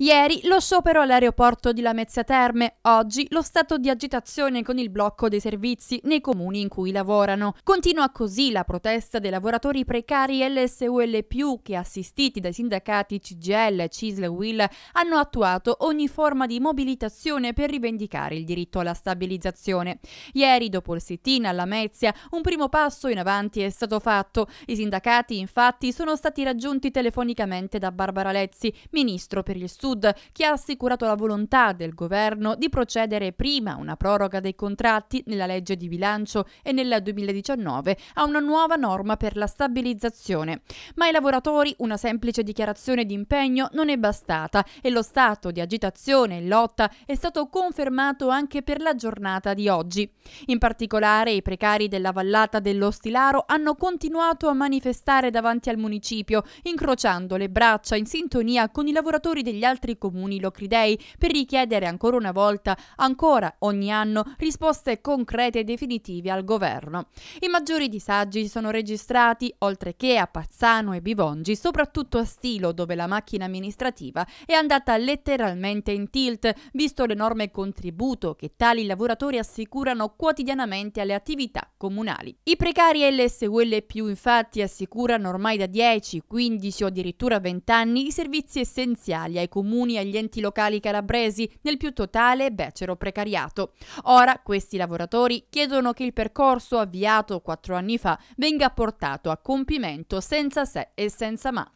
Ieri lo sciopero all'aeroporto di Lamezia Terme, oggi lo stato di agitazione con il blocco dei servizi nei comuni in cui lavorano. Continua così la protesta dei lavoratori precari LSUL+, che assistiti dai sindacati CGL, CISL e WIL hanno attuato ogni forma di mobilitazione per rivendicare il diritto alla stabilizzazione. Ieri, dopo il sit-in a Lamezia, un primo passo in avanti è stato fatto. I sindacati, infatti, sono stati raggiunti telefonicamente da Barbara Lezzi, ministro per il Sud Sud, che ha assicurato la volontà del governo di procedere prima a una proroga dei contratti nella legge di bilancio e nel 2019 a una nuova norma per la stabilizzazione. Ma ai lavoratori una semplice dichiarazione di impegno non è bastata e lo stato di agitazione e lotta è stato confermato anche per la giornata di oggi. In particolare i precari della vallata dello Stilaro hanno continuato a manifestare davanti al municipio, incrociando le braccia in sintonia con i lavoratori degli altri altri comuni locridei per richiedere ancora una volta, ancora ogni anno, risposte concrete e definitive al governo. I maggiori disagi sono registrati, oltre che a Pazzano e Bivongi, soprattutto a Stilo, dove la macchina amministrativa è andata letteralmente in tilt, visto l'enorme contributo che tali lavoratori assicurano quotidianamente alle attività comunali. I precari LSUL più infatti assicurano ormai da 10, 15 o addirittura 20 anni i servizi essenziali ai comuni comuni agli enti locali calabresi nel più totale becero precariato. Ora questi lavoratori chiedono che il percorso avviato quattro anni fa venga portato a compimento senza se e senza ma.